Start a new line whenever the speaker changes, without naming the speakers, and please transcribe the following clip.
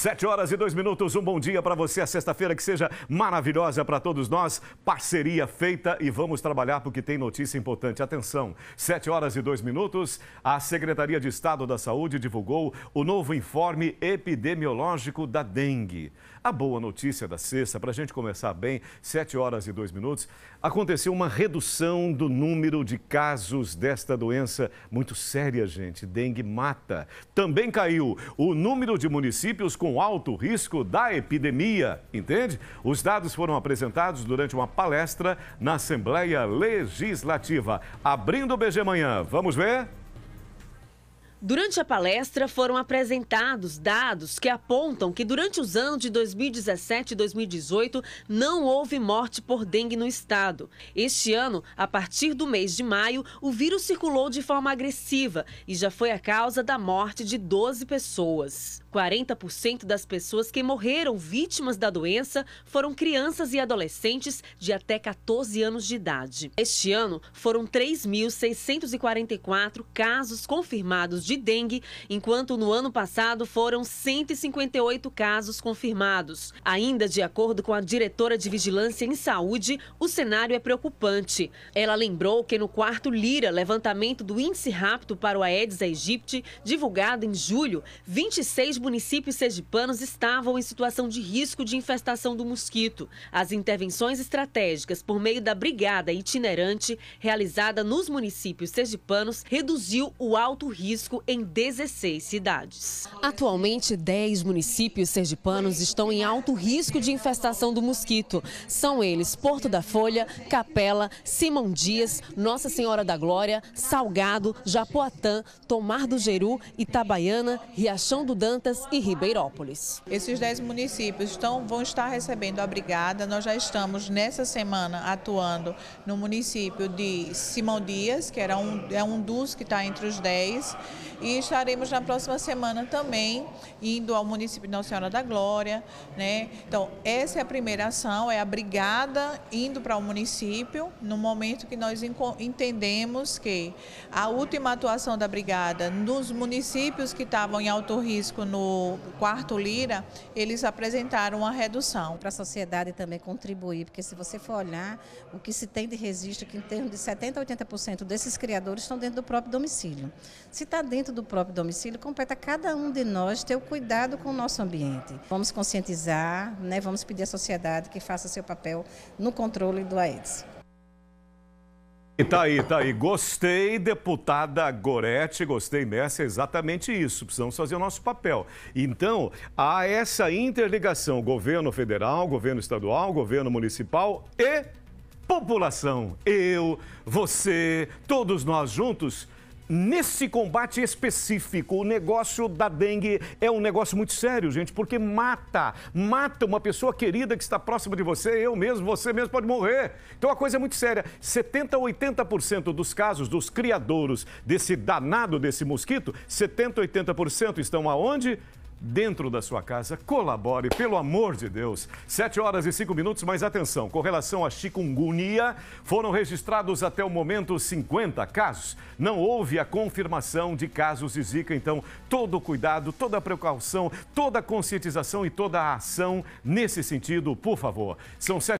Sete horas e dois minutos, um bom dia para você. A sexta-feira que seja maravilhosa para todos nós. Parceria feita e vamos trabalhar porque tem notícia importante. Atenção, sete horas e dois minutos, a Secretaria de Estado da Saúde divulgou o novo informe epidemiológico da dengue. A boa notícia da sexta, para a gente começar bem, sete horas e dois minutos, aconteceu uma redução do número de casos desta doença muito séria, gente. Dengue mata. Também caiu o número de municípios com com alto risco da epidemia, entende? Os dados foram apresentados durante uma palestra na Assembleia Legislativa. Abrindo o BG Manhã, vamos ver?
Durante a palestra foram apresentados dados que apontam que durante os anos de 2017 e 2018 não houve morte por dengue no estado. Este ano, a partir do mês de maio, o vírus circulou de forma agressiva e já foi a causa da morte de 12 pessoas. 40% das pessoas que morreram vítimas da doença foram crianças e adolescentes de até 14 anos de idade. Este ano, foram 3.644 casos confirmados de dengue, enquanto no ano passado foram 158 casos confirmados. Ainda de acordo com a diretora de Vigilância em Saúde, o cenário é preocupante. Ela lembrou que no quarto Lira, levantamento do índice rápido para o Aedes aegypti, divulgado em julho, 26 municípios sergipanos estavam em situação de risco de infestação do mosquito. As intervenções estratégicas por meio da brigada itinerante realizada nos municípios sergipanos reduziu o alto risco em 16 cidades. Atualmente, 10 municípios sergipanos estão em alto risco de infestação do mosquito. São eles Porto da Folha, Capela, Simão Dias, Nossa Senhora da Glória, Salgado, Japoatã, Tomar do Geru, Itabaiana, Riachão do Dantas e Ribeirópolis.
Esses 10 municípios estão, vão estar recebendo a brigada. Nós já estamos nessa semana atuando no município de Simão Dias, que era um, é um dos que está entre os 10. E estaremos na próxima semana também indo ao município de Nossa Senhora da Glória, né? Então, essa é a primeira ação, é a brigada indo para o município, no momento que nós entendemos que a última atuação da brigada nos municípios que estavam em alto risco no quarto Lira, eles apresentaram uma redução. Para a sociedade também contribuir, porque se você for olhar, o que se tem de registro, é que em termos de 70% a 80% desses criadores estão dentro do próprio domicílio. Se está dentro dentro do próprio domicílio, compete a cada um de nós ter o cuidado com o nosso ambiente. Vamos conscientizar, né? vamos pedir à sociedade que faça seu papel no controle do AIDS.
E tá aí, tá aí. Gostei, deputada Gorete, gostei, Messi, é exatamente isso. Precisamos fazer o nosso papel. Então, há essa interligação: governo federal, governo estadual, governo municipal e população. Eu, você, todos nós juntos Nesse combate específico, o negócio da dengue é um negócio muito sério, gente, porque mata, mata uma pessoa querida que está próxima de você, eu mesmo, você mesmo pode morrer. Então a coisa é muito séria. 70 a 80% dos casos dos criadouros desse danado desse mosquito, 70 a 80% estão aonde? dentro da sua casa, colabore, pelo amor de Deus. 7 horas e 5 minutos, mas atenção, com relação à chikungunya, foram registrados até o momento 50 casos. Não houve a confirmação de casos de Zika, então todo o cuidado, toda a precaução, toda a conscientização e toda a ação nesse sentido, por favor. São 7